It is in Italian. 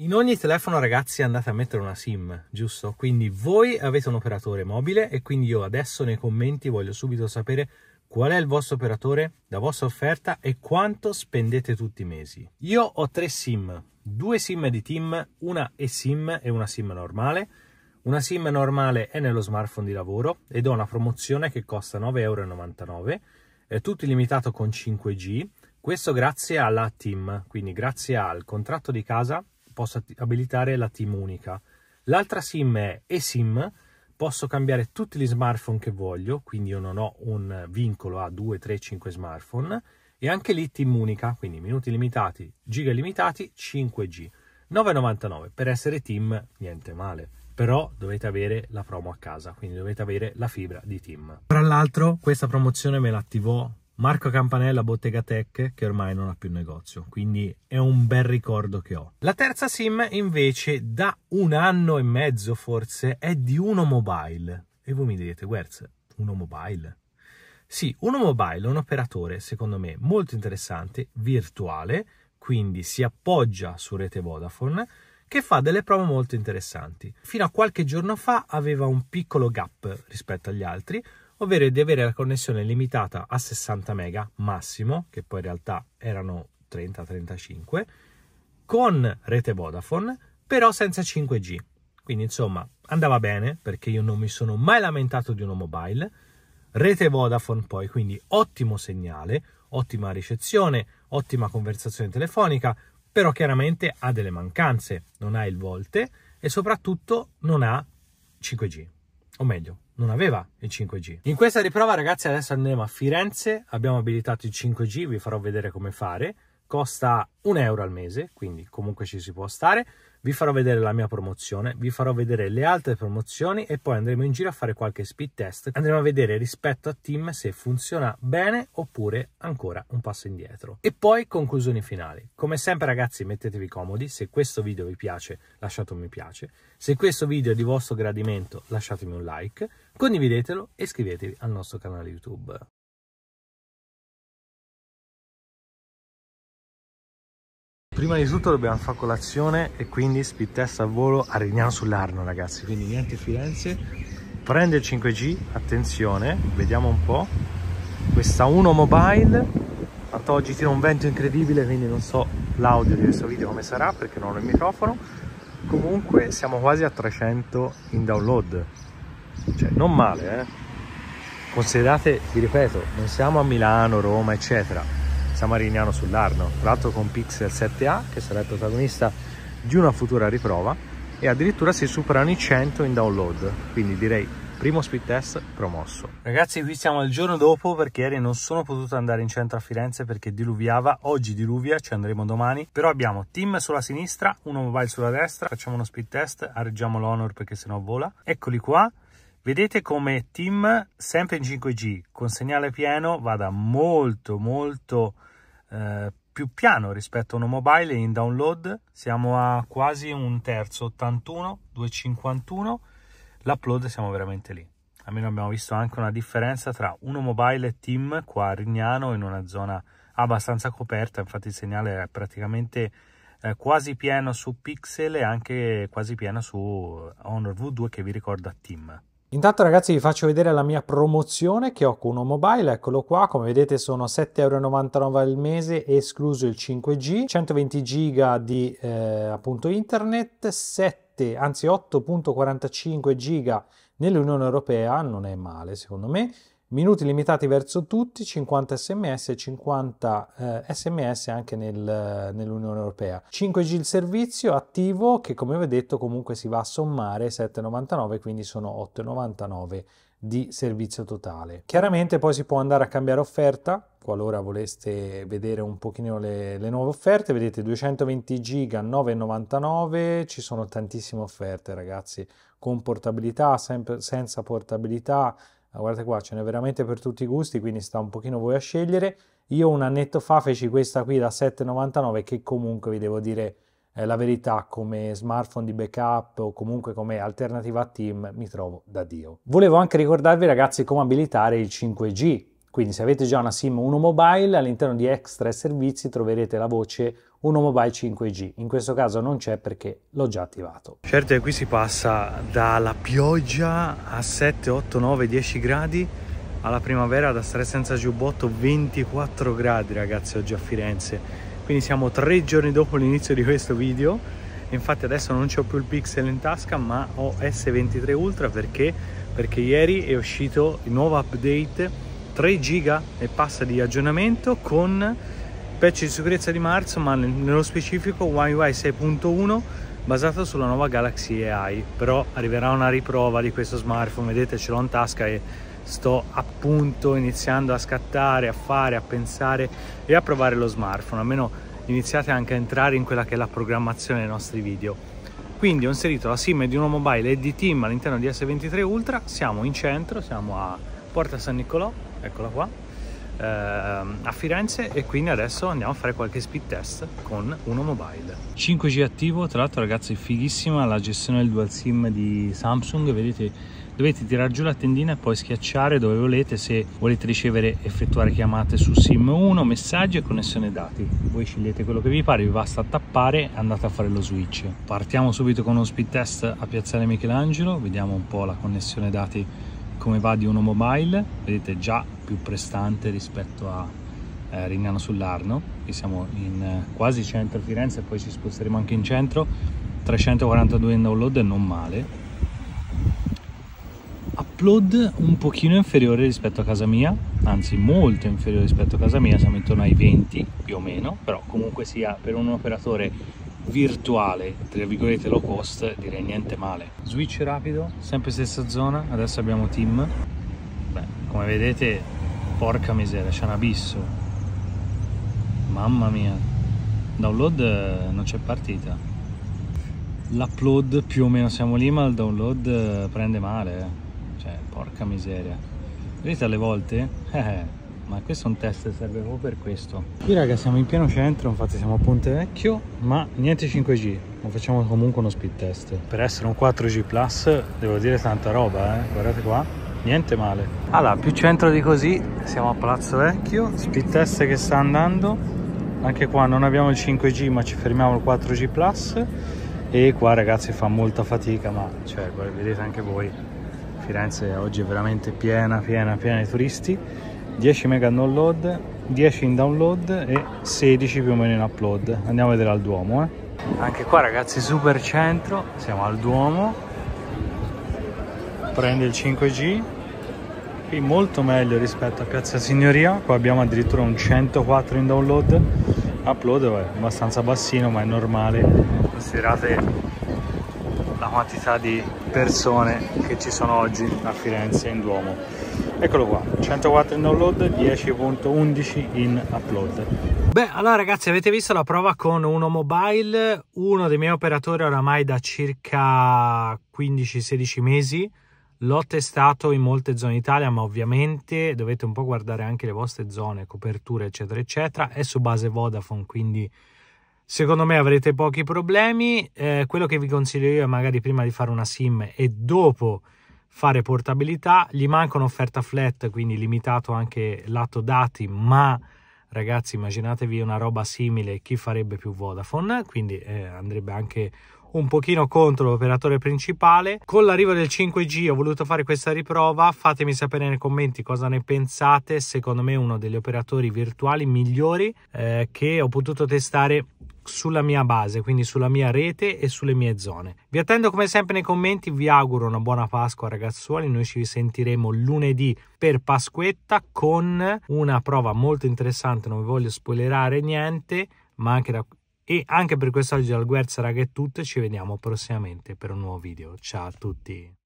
In ogni telefono ragazzi andate a mettere una SIM, giusto? Quindi voi avete un operatore mobile e quindi io adesso nei commenti voglio subito sapere qual è il vostro operatore, la vostra offerta e quanto spendete tutti i mesi. Io ho tre SIM, due SIM di team, una eSIM e una SIM normale. Una SIM normale è nello smartphone di lavoro ed ho una promozione che costa 9,99 euro, è tutto illimitato con 5G. Questo grazie alla team, quindi grazie al contratto di casa posso abilitare la team unica. L'altra SIM è eSIM, posso cambiare tutti gli smartphone che voglio, quindi io non ho un vincolo a 2, 3, 5 smartphone, e anche lì team unica, quindi minuti limitati, giga limitati, 5G. 9,99 per essere team, niente male però dovete avere la promo a casa, quindi dovete avere la fibra di team. Tra l'altro questa promozione me l'attivò Marco Campanella Bottega Tech che ormai non ha più negozio, quindi è un bel ricordo che ho. La terza SIM invece da un anno e mezzo forse è di Uno Mobile e voi mi direte Guerz, Uno Mobile? Sì, Uno Mobile è un operatore secondo me molto interessante, virtuale, quindi si appoggia su rete Vodafone che fa delle prove molto interessanti. Fino a qualche giorno fa aveva un piccolo gap rispetto agli altri, ovvero di avere la connessione limitata a 60 mega massimo, che poi in realtà erano 30-35, con rete Vodafone, però senza 5G. Quindi insomma andava bene perché io non mi sono mai lamentato di uno mobile. Rete Vodafone poi, quindi ottimo segnale, ottima ricezione, ottima conversazione telefonica, però chiaramente ha delle mancanze, non ha il volte e soprattutto non ha 5G, o meglio non aveva il 5G. In questa riprova ragazzi adesso andremo a Firenze, abbiamo abilitato il 5G, vi farò vedere come fare, costa un euro al mese, quindi comunque ci si può stare vi farò vedere la mia promozione, vi farò vedere le altre promozioni e poi andremo in giro a fare qualche speed test. Andremo a vedere rispetto a Team se funziona bene oppure ancora un passo indietro. E poi conclusioni finali. Come sempre ragazzi mettetevi comodi, se questo video vi piace lasciate un mi piace, se questo video è di vostro gradimento lasciatemi un like, condividetelo e iscrivetevi al nostro canale YouTube. Prima di tutto dobbiamo fare colazione e quindi speed test a volo a Rignano sull'Arno ragazzi, quindi niente Firenze. Prende il 5G, attenzione, vediamo un po'. Questa Uno mobile, tanto oggi tira un vento incredibile quindi non so l'audio di questo video come sarà perché non ho il microfono. Comunque siamo quasi a 300 in download, cioè non male eh. Considerate, vi ripeto, non siamo a Milano, Roma eccetera Marignano sull'Arno, tra l'altro con Pixel 7A che sarà il protagonista di una futura riprova e addirittura si superano i 100 in download, quindi direi primo speed test promosso. Ragazzi qui siamo al giorno dopo perché ieri non sono potuto andare in centro a Firenze perché diluviava, oggi diluvia, ci andremo domani, però abbiamo team sulla sinistra, uno mobile sulla destra, facciamo uno speed test, arreggiamo l'Honor perché sennò vola, eccoli qua. Vedete come team sempre in 5G con segnale pieno vada molto molto eh, più piano rispetto a uno mobile in download, siamo a quasi un terzo, 81, 251, l'upload siamo veramente lì. Almeno abbiamo visto anche una differenza tra uno mobile e team qua a Rignano in una zona abbastanza coperta, infatti il segnale è praticamente eh, quasi pieno su Pixel e anche quasi pieno su Honor V2 che vi ricorda Team. Intanto ragazzi vi faccio vedere la mia promozione che ho con Uno Mobile, eccolo qua, come vedete sono 7,99€ al mese escluso il 5G, 120 giga di eh, appunto internet, 7 anzi 8.45 giga nell'Unione Europea, non è male secondo me, Minuti limitati verso tutti, 50 sms e 50 eh, sms anche nel, nell'Unione Europea. 5G il servizio attivo che come vi ho detto comunque si va a sommare 7,99 quindi sono 8,99 di servizio totale. Chiaramente poi si può andare a cambiare offerta qualora voleste vedere un pochino le, le nuove offerte vedete 220 giga 9,99 ci sono tantissime offerte ragazzi con portabilità sempre, senza portabilità Ah, guardate qua ce n'è veramente per tutti i gusti quindi sta un pochino voi a scegliere io un annetto fa feci questa qui da 7,99 che comunque vi devo dire eh, la verità come smartphone di backup o comunque come alternativa a team mi trovo da dio volevo anche ricordarvi ragazzi come abilitare il 5g quindi se avete già una SIM Uno Mobile, all'interno di Extra e Servizi troverete la voce Uno Mobile 5G. In questo caso non c'è perché l'ho già attivato. Certo che qui si passa dalla pioggia a 7, 8, 9, 10 gradi alla primavera da stare senza giubbotto 24 gradi ragazzi oggi a Firenze. Quindi siamo tre giorni dopo l'inizio di questo video. Infatti adesso non ho più il Pixel in tasca ma ho S23 Ultra perché? Perché ieri è uscito il nuovo update 3 giga e passa di aggiornamento con patch di sicurezza di marzo, ma nello specifico YY 6.1 basato sulla nuova Galaxy AI. Però arriverà una riprova di questo smartphone, vedete ce l'ho in tasca e sto appunto iniziando a scattare, a fare, a pensare e a provare lo smartphone, almeno iniziate anche a entrare in quella che è la programmazione dei nostri video. Quindi ho inserito la SIM di uno mobile e di Team all'interno di S23 Ultra, siamo in centro, siamo a Porta San Niccolò, eccola qua, eh, a Firenze e quindi adesso andiamo a fare qualche speed test con uno mobile. 5G attivo, tra l'altro ragazzi è fighissima la gestione del dual sim di Samsung, vedete dovete tirare giù la tendina e poi schiacciare dove volete se volete ricevere effettuare chiamate su sim 1 messaggi e connessione dati voi scegliete quello che vi pare vi basta tappare e andate a fare lo switch partiamo subito con uno speed test a piazzale michelangelo vediamo un po la connessione dati come va di uno mobile vedete già più prestante rispetto a eh, Rignano sull'Arno e siamo in eh, quasi centro Firenze e poi ci sposteremo anche in centro 342 in download non male upload un pochino inferiore rispetto a casa mia anzi molto inferiore rispetto a casa mia siamo intorno ai 20 più o meno però comunque sia per un operatore virtuale, tra virgolette low cost, direi niente male. Switch rapido, sempre stessa zona, adesso abbiamo team. Beh, come vedete, porca miseria, c'è un abisso. Mamma mia. Download eh, non c'è partita. L'upload più o meno siamo lì, ma il download eh, prende male. Eh. Cioè, porca miseria. Vedete alle volte? Eh ma questo è un test serve proprio per questo qui raga siamo in pieno centro infatti siamo a Ponte Vecchio ma niente 5G ma facciamo comunque uno speed test per essere un 4G Plus devo dire tanta roba eh guardate qua niente male allora più centro di così siamo a Palazzo Vecchio speed test che sta andando anche qua non abbiamo il 5G ma ci fermiamo al 4G Plus e qua ragazzi fa molta fatica ma cioè vedete anche voi Firenze oggi è veramente piena piena piena di turisti 10 mega download 10 in download e 16 più o meno in upload andiamo a vedere al Duomo eh. anche qua ragazzi super centro siamo al Duomo prende il 5G qui molto meglio rispetto a Piazza Signoria qua abbiamo addirittura un 104 in download upload è abbastanza bassino ma è normale considerate la quantità di persone che ci sono oggi a Firenze in Duomo eccolo qua 104 in download 10.11 in upload beh allora ragazzi avete visto la prova con uno mobile uno dei miei operatori oramai da circa 15-16 mesi l'ho testato in molte zone d'Italia ma ovviamente dovete un po' guardare anche le vostre zone coperture eccetera eccetera è su base Vodafone quindi Secondo me avrete pochi problemi, eh, quello che vi consiglio io è magari prima di fare una sim e dopo fare portabilità, gli manca un'offerta flat, quindi limitato anche lato dati, ma ragazzi immaginatevi una roba simile, chi farebbe più Vodafone, quindi eh, andrebbe anche un pochino contro l'operatore principale. Con l'arrivo del 5G ho voluto fare questa riprova, fatemi sapere nei commenti cosa ne pensate, secondo me è uno degli operatori virtuali migliori eh, che ho potuto testare sulla mia base, quindi sulla mia rete e sulle mie zone. Vi attendo come sempre nei commenti, vi auguro una buona Pasqua ragazzuoli, noi ci sentiremo lunedì per Pasquetta con una prova molto interessante, non vi voglio spoilerare niente, ma anche da e anche per quest'oggi dal Guerz, raga, è tutto. Ci vediamo prossimamente per un nuovo video. Ciao a tutti!